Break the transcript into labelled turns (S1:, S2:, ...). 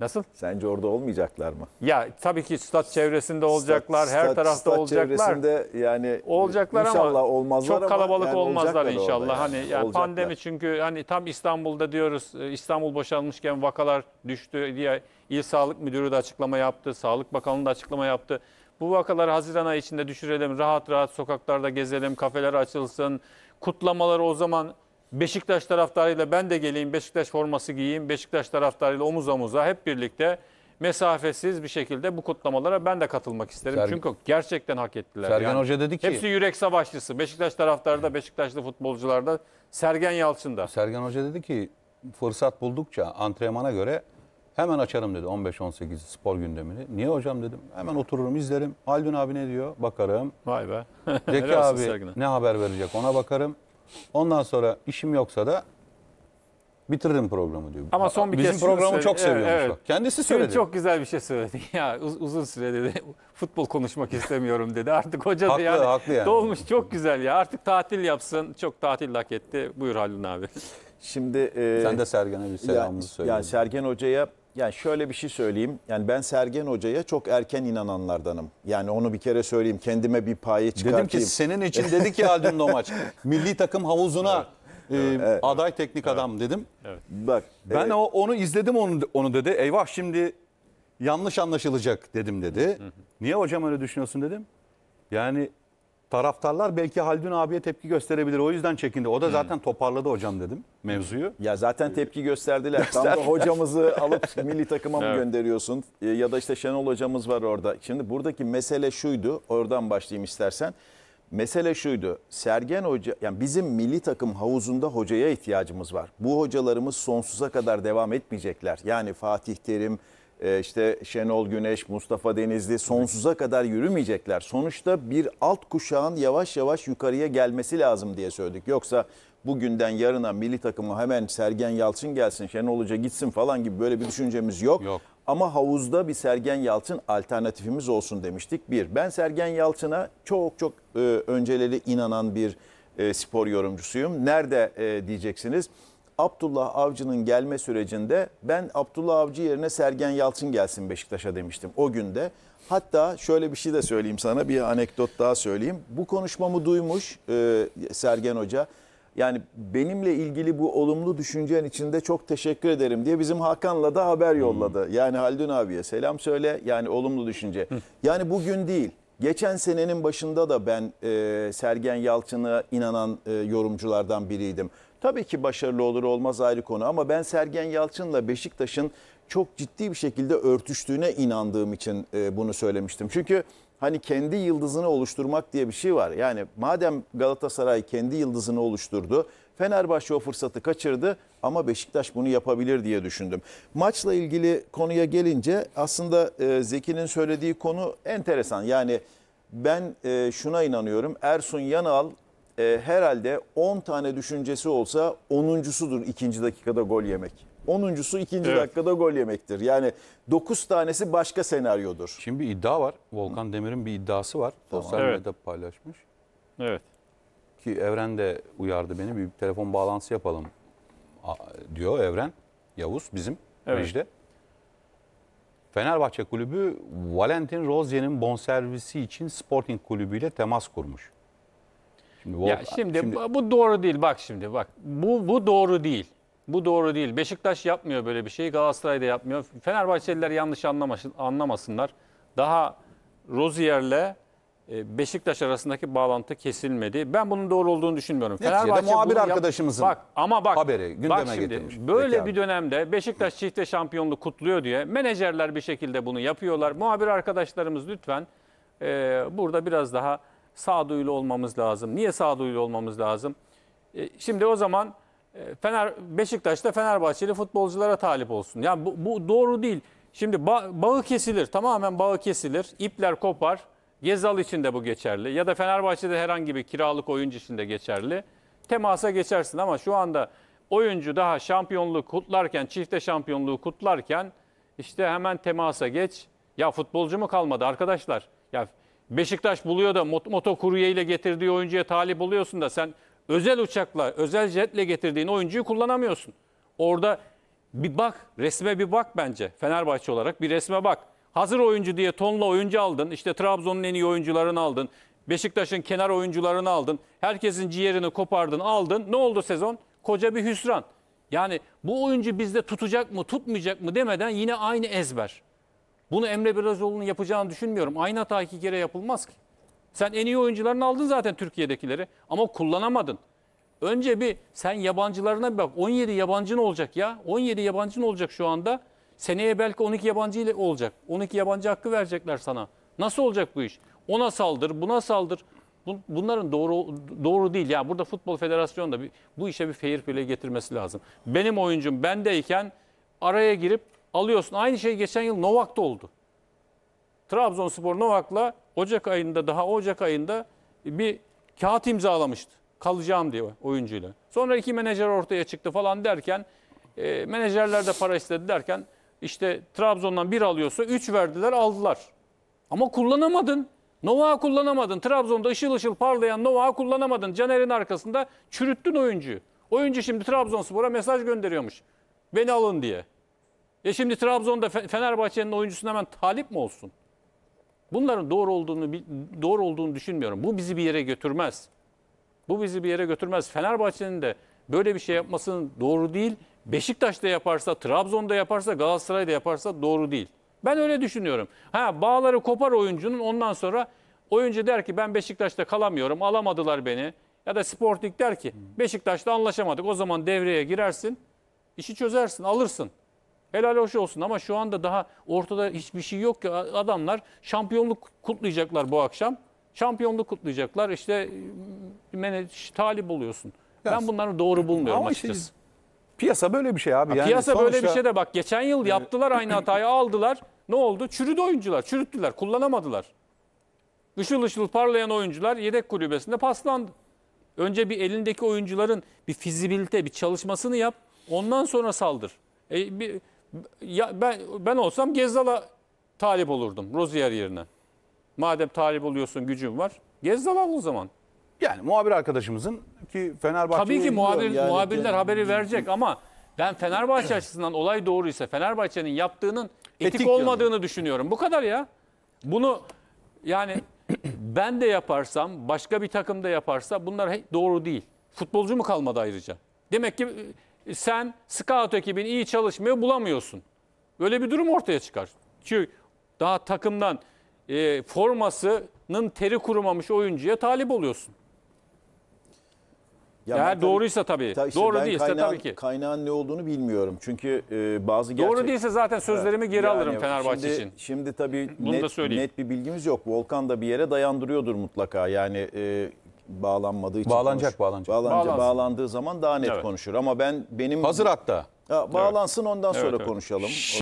S1: Nasıl? Sence orada olmayacaklar mı?
S2: Ya tabii ki stat çevresinde olacaklar, stat, her tarafta stat olacaklar. çevresinde yani olacaklar inşallah ama olmazlar çok kalabalık ama yani olmazlar inşallah. Yani. Hani yani pandemi çünkü hani tam İstanbul'da diyoruz e, İstanbul boşalmışken vakalar düştü diye İl Sağlık Müdürü de açıklama yaptı, Sağlık Bakanlığı da açıklama yaptı. Bu vakalar Haziran ayı içinde düşürelim, rahat rahat sokaklarda gezelim, kafeler açılsın, kutlamaları o zaman Beşiktaş taraftarıyla ben de geleyim, Beşiktaş forması giyeyim, Beşiktaş taraftarıyla omuz omuza hep birlikte mesafesiz bir şekilde bu kutlamalara ben de katılmak isterim. Serg Çünkü gerçekten hak ettiler. Sergen yani. Hoca dedi ki... Hepsi yürek savaşçısı. Beşiktaş taraftarı da, Beşiktaşlı futbolcular da,
S3: Sergen Yalçın da. Sergen Hoca dedi ki fırsat buldukça antrenmana göre hemen açarım dedi 15-18 spor gündemini. Niye hocam dedim. Hemen otururum izlerim. Haldun abi ne diyor bakarım. Vay be. Zeki abi ne haber verecek ona bakarım. Ondan sonra işim yoksa da bitirdim programı diyor. Ama son bir Bizim kez şunu programı söyle- çok seviyormuş. Evet, bak. Kendisi Dün söyledi. çok
S2: güzel bir şey söyledi. Ya uz- uzun süre dedi futbol konuşmak istemiyorum dedi. Artık hoca da Haklı, yani, haklı yani. dolmuş çok güzel ya. Artık tatil yapsın. Çok tatil hak etti. Buyur Halil abi. Şimdi e, Sen de Sergen'e bir selamımızı söyle. ya
S1: Sergen Hoca'ya yani şöyle bir şey söyleyeyim. Yani ben Sergen Hoca'ya çok erken inananlardanım. Yani onu bir kere söyleyeyim. Kendime bir
S3: payı çıkartayım. Dedim ki senin için dedi ki dün o maç. Milli takım havuzuna evet. E, evet. aday teknik evet. adam dedim. Evet. Bak ben evet. o onu izledim onu onu dedi. Eyvah şimdi yanlış anlaşılacak dedim dedi. Niye hocam öyle düşünüyorsun dedim. Yani taraftarlar belki Haldun abiye tepki gösterebilir. O yüzden çekindi. O da zaten toparladı hocam dedim mevzuyu. Ya zaten tepki gösterdiler. Tam da hocamızı alıp milli takıma
S1: mı Evet. gönderiyorsun? E, ya da işte Şenol hocamız var orada. Şimdi buradaki mesele şuydu. Oradan başlayayım istersen. Mesele şuydu. Sergen Hoca, yani bizim milli takım havuzunda hocaya ihtiyacımız var. Bu hocalarımız sonsuza kadar devam etmeyecekler. Yani Fatih Terim, e, işte Şenol Güneş, Mustafa Denizli sonsuza kadar yürümeyecekler. Sonuçta bir alt kuşağın yavaş yavaş yukarıya gelmesi lazım diye söyledik. Yoksa bugünden yarına milli takımı hemen Sergen Yalçın gelsin, Şenol Hoca gitsin falan gibi böyle bir düşüncemiz yok. Yok. Ama havuzda bir Sergen Yalçın alternatifimiz olsun demiştik. Bir, ben Sergen Yalçın'a çok çok e, önceleri inanan bir e, spor yorumcusuyum. Nerede e, diyeceksiniz? Abdullah Avcı'nın gelme sürecinde ben Abdullah Avcı yerine Sergen Yalçın gelsin Beşiktaş'a demiştim o günde. Hatta şöyle bir şey de söyleyeyim sana bir anekdot daha söyleyeyim. Bu konuşmamı duymuş e, Sergen Hoca. Yani benimle ilgili bu olumlu düşüncen içinde çok teşekkür ederim diye bizim Hakan'la da haber hmm. yolladı. Yani Haldun abiye selam söyle yani olumlu düşünce. Yani bugün değil geçen senenin başında da ben e, Sergen Yalçın'a inanan e, yorumculardan biriydim. Tabii ki başarılı olur olmaz ayrı konu ama ben Sergen Yalçın'la Beşiktaş'ın çok ciddi bir şekilde örtüştüğüne inandığım için e, bunu söylemiştim. Çünkü hani kendi yıldızını oluşturmak diye bir şey var. Yani madem Galatasaray kendi yıldızını oluşturdu, Fenerbahçe o fırsatı kaçırdı ama Beşiktaş bunu yapabilir diye düşündüm. Maçla ilgili konuya gelince aslında e, Zeki'nin söylediği konu enteresan. Yani ben e, şuna inanıyorum. Ersun Yanal e, herhalde 10 tane düşüncesi olsa 10.sudur ikinci dakikada gol yemek. 10.sü ikinci evet. dakikada gol yemektir. Yani
S3: 9 tanesi başka senaryodur. Şimdi bir iddia var. Volkan Demir'in bir iddiası var. Tamam. Sosyal evet. paylaşmış. Evet. Ki Evren de uyardı beni. Bir telefon bağlantısı yapalım diyor Evren. Yavuz bizim evet. Mecde. Fenerbahçe Kulübü Valentin Rozier'in bonservisi için Sporting Kulübü ile temas kurmuş. Şimdi, Wolf, ya şimdi,
S2: şimdi bu doğru değil. Bak şimdi bak. Bu bu doğru değil. Bu doğru değil. Beşiktaş yapmıyor böyle bir şey. Galatasaray da yapmıyor. Fenerbahçeliler yanlış anlamasın, anlamasınlar. Daha Rozier'le e, Beşiktaş arasındaki bağlantı kesilmedi. Ben bunun doğru olduğunu düşünmüyorum. Neticede Fenerbahçe muhabir arkadaşımızın bak, ama bak, haberi gündeme bak şimdi, getirmiş. Böyle Peki bir abi. dönemde Beşiktaş çifte şampiyonluğu kutluyor diye menajerler bir şekilde bunu yapıyorlar. Muhabir arkadaşlarımız lütfen e, burada biraz daha sağduyulu olmamız lazım. Niye sağduyulu olmamız lazım? E, şimdi o zaman e, Fener Beşiktaş'ta Fenerbahçeli futbolculara talip olsun. Yani bu, bu doğru değil. Şimdi ba bağı kesilir. Tamamen bağı kesilir. ipler kopar. Gezal için de bu geçerli. Ya da Fenerbahçe'de herhangi bir kiralık oyuncu için de geçerli. Temasa geçersin ama şu anda oyuncu daha şampiyonluğu kutlarken, çifte şampiyonluğu kutlarken işte hemen temasa geç. Ya futbolcu mu kalmadı arkadaşlar? Ya Beşiktaş buluyor da mot motokurye ile getirdiği oyuncuya talip oluyorsun da sen özel uçakla, özel jetle getirdiğin oyuncuyu kullanamıyorsun. Orada bir bak, resme bir bak bence. Fenerbahçe olarak bir resme bak. Hazır oyuncu diye tonla oyuncu aldın. işte Trabzon'un en iyi oyuncularını aldın. Beşiktaş'ın kenar oyuncularını aldın. Herkesin ciğerini kopardın, aldın. Ne oldu sezon? Koca bir hüsran. Yani bu oyuncu bizde tutacak mı, tutmayacak mı demeden yine aynı ezber. Bunu Emre Belezoğlu'nun yapacağını düşünmüyorum. Aynı hata iki kere yapılmaz ki. Sen en iyi oyuncularını aldın zaten Türkiye'dekileri ama kullanamadın. Önce bir sen yabancılarına bir bak. 17 yabancın olacak ya. 17 yabancın olacak şu anda. Seneye belki 12 yabancı ile olacak. 12 yabancı hakkı verecekler sana. Nasıl olacak bu iş? Ona saldır, buna saldır. Bunların doğru doğru değil. Yani burada Futbol Federasyonu da bir, bu işe bir fair play getirmesi lazım. Benim oyuncum bendeyken araya girip alıyorsun. Aynı şey geçen yıl Novak'ta oldu. Trabzonspor Novak'la Ocak ayında daha Ocak ayında bir kağıt imzalamıştı. Kalacağım diye oyuncuyla. Sonra iki menajer ortaya çıktı falan derken e, menajerler de para istedi derken işte Trabzon'dan bir alıyorsa üç verdiler aldılar. Ama kullanamadın. Novak'ı kullanamadın. Trabzon'da ışıl ışıl parlayan Novak'ı kullanamadın. Caner'in arkasında çürüttün oyuncuyu. Oyuncu şimdi Trabzonspor'a mesaj gönderiyormuş. Beni alın diye. E şimdi Trabzon'da Fenerbahçe'nin oyuncusundan hemen talip mi olsun? Bunların doğru olduğunu doğru olduğunu düşünmüyorum. Bu bizi bir yere götürmez. Bu bizi bir yere götürmez. Fenerbahçe'nin de böyle bir şey yapmasının doğru değil. Beşiktaş'ta yaparsa, Trabzon'da yaparsa, Galatasaray'da yaparsa doğru değil. Ben öyle düşünüyorum. Ha bağları kopar oyuncunun ondan sonra oyuncu der ki ben Beşiktaş'ta kalamıyorum, alamadılar beni. Ya da Sporting der ki Beşiktaş'ta anlaşamadık. O zaman devreye girersin, işi çözersin, alırsın. Helal hoş olsun ama şu anda daha ortada hiçbir şey yok ki adamlar şampiyonluk kutlayacaklar bu akşam. Şampiyonluk kutlayacaklar işte e, menaj, talip oluyorsun. Ya ben bunları doğru bulmuyorum ama şey, açıkçası. Işte,
S3: piyasa böyle bir şey abi. Ha, yani piyasa sonuçta... böyle bir şey
S2: de bak geçen yıl ee, yaptılar aynı hatayı aldılar. Ne oldu? Çürüdü oyuncular, çürüttüler, kullanamadılar. Işıl ışıl parlayan oyuncular yedek kulübesinde paslandı. Önce bir elindeki oyuncuların bir fizibilite, bir çalışmasını yap. Ondan sonra saldır. E, bir, ya ben ben olsam Gezzal'a talip olurdum Rozier yerine. Madem talip oluyorsun gücün var. Gezzal al o zaman. Yani muhabir arkadaşımızın ki Fenerbahçe Tabii ki muhabir, yani muhabirler yani, haberi verecek ama ben Fenerbahçe açısından olay doğruysa Fenerbahçe'nin yaptığının etik, etik olmadığını yani. düşünüyorum. Bu kadar ya. Bunu yani ben de yaparsam, başka bir takım da yaparsa bunlar doğru değil. Futbolcu mu kalmadı ayrıca? Demek ki e, sen scout ekibin iyi çalışmıyor bulamıyorsun. Böyle bir durum ortaya çıkar. Çünkü daha takımdan e, formasının teri kurumamış oyuncuya talip oluyorsun. Ya Eğer tabii, doğruysa tabii. Ta işte doğru değilse kaynağın, tabii
S1: ki. Kaynağın ne olduğunu bilmiyorum. Çünkü e, bazı gerçek... Doğru değilse zaten sözlerimi geri yani, alırım Fenerbahçe şimdi, için. Şimdi tabii Bunu net, da net bir bilgimiz yok. Volkan da bir yere dayandırıyordur mutlaka. Yani e, bağlanmadığı için bağlanacak konuş. bağlanacak. Bağlanca, bağlandığı zaman daha net Evet. konuşur ama ben benim Hazır hatta. Ya, bağlansın ondan sonra konuşalım.